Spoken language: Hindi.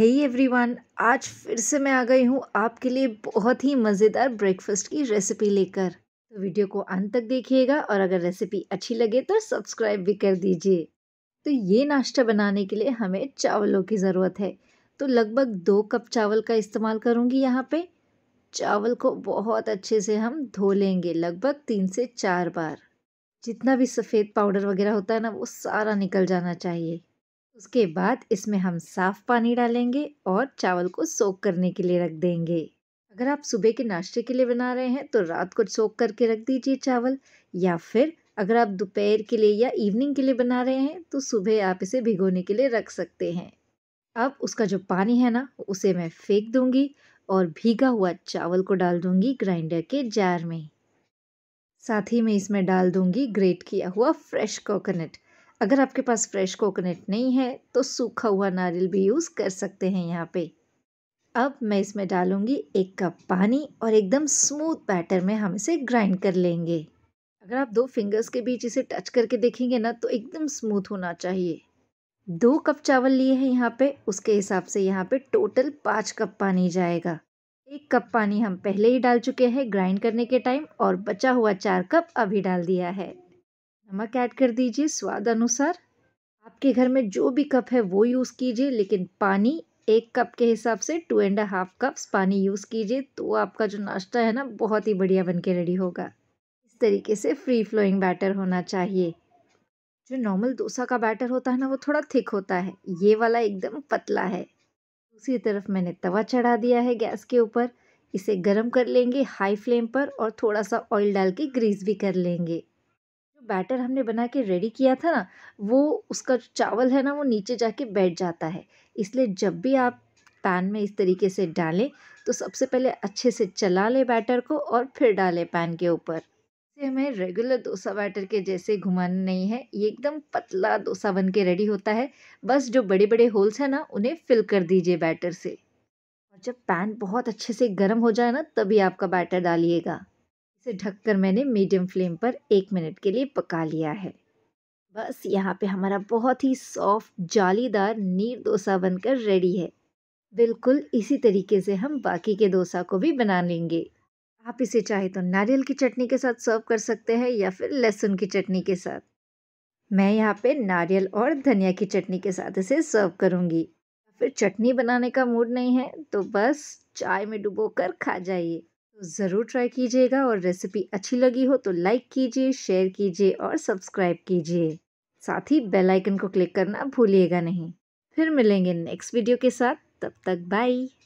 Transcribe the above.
हेई एवरीवन आज फिर से मैं आ गई हूँ आपके लिए बहुत ही मज़ेदार ब्रेकफास्ट की रेसिपी लेकर तो वीडियो को अंत तक देखिएगा और अगर रेसिपी अच्छी लगे तो सब्सक्राइब भी कर दीजिए तो ये नाश्ता बनाने के लिए हमें चावलों की ज़रूरत है तो लगभग दो कप चावल का इस्तेमाल करूँगी यहाँ पे चावल को बहुत अच्छे से हम धो लेंगे लगभग तीन से चार बार जितना भी सफ़ेद पाउडर वगैरह होता है ना वो सारा निकल जाना चाहिए उसके बाद इसमें हम साफ़ पानी डालेंगे और चावल को सोख करने के लिए रख देंगे अगर आप सुबह के नाश्ते के लिए बना रहे हैं तो रात को सोख करके रख दीजिए चावल या फिर अगर आप दोपहर के लिए या इवनिंग के लिए बना रहे हैं तो सुबह आप इसे भिगोने के लिए रख सकते हैं अब उसका जो पानी है ना उसे मैं फेंक दूंगी और भीगा हुआ चावल को डाल दूंगी ग्राइंडर के जार में साथ ही मैं इसमें डाल दूंगी ग्रेट किया हुआ फ्रेश कोकोनट अगर आपके पास फ्रेश कोकोनट नहीं है तो सूखा हुआ नारियल भी यूज़ कर सकते हैं यहाँ पे अब मैं इसमें डालूँगी एक कप पानी और एकदम स्मूथ बैटर में हम इसे ग्राइंड कर लेंगे अगर आप दो फिंगर्स के बीच इसे टच करके देखेंगे ना तो एकदम स्मूथ होना चाहिए दो कप चावल लिए हैं यहाँ पे उसके हिसाब से यहाँ पे टोटल पाँच कप पानी जाएगा एक कप पानी हम पहले ही डाल चुके हैं ग्राइंड करने के टाइम और बचा हुआ चार कप अभी डाल दिया है नमक ऐड कर दीजिए स्वाद अनुसार आपके घर में जो भी कप है वो यूज़ कीजिए लेकिन पानी एक कप के हिसाब से टू एंड हाफ कप्स पानी यूज़ कीजिए तो आपका जो नाश्ता है ना बहुत ही बढ़िया बन के रेडी होगा इस तरीके से फ्री फ्लोइंग बैटर होना चाहिए जो नॉर्मल डोसा का बैटर होता है ना वो थोड़ा थिक होता है ये वाला एकदम पतला है दूसरी तरफ मैंने तवा चढ़ा दिया है गैस के ऊपर इसे गर्म कर लेंगे हाई फ्लेम पर और थोड़ा सा ऑयल डाल के ग्रीस भी कर लेंगे बैटर हमने बना के रेडी किया था ना वो उसका जो चावल है ना वो नीचे जाके बैठ जाता है इसलिए जब भी आप पैन में इस तरीके से डालें तो सबसे पहले अच्छे से चला लें बैटर को और फिर डालें पैन के ऊपर इसे हमें रेगुलर डोसा बैटर के जैसे घुमाना नहीं है ये एकदम पतला डोसा बन के रेडी होता है बस जो बड़े बड़े होल्स हैं ना उन्हें फिल कर दीजिए बैटर से और जब पैन बहुत अच्छे से गर्म हो जाए ना तभी आपका बैटर डालिएगा इसे ढककर मैंने मीडियम फ्लेम पर एक मिनट के लिए पका लिया है बस यहाँ पे हमारा बहुत ही सॉफ्ट जालीदार नीर डोसा बनकर रेडी है बिल्कुल इसी तरीके से हम बाकी के डोसा को भी बना लेंगे आप इसे चाहे तो नारियल की चटनी के साथ सर्व कर सकते हैं या फिर लहसुन की चटनी के साथ मैं यहाँ पे नारियल और धनिया की चटनी के साथ इसे सर्व करूँगी फिर चटनी बनाने का मूड नहीं है तो बस चाय में डुबो कर खा जाइए ज़रूर ट्राई कीजिएगा और रेसिपी अच्छी लगी हो तो लाइक कीजिए शेयर कीजिए और सब्सक्राइब कीजिए साथ ही बेल आइकन को क्लिक करना भूलिएगा नहीं फिर मिलेंगे नेक्स्ट वीडियो के साथ तब तक बाय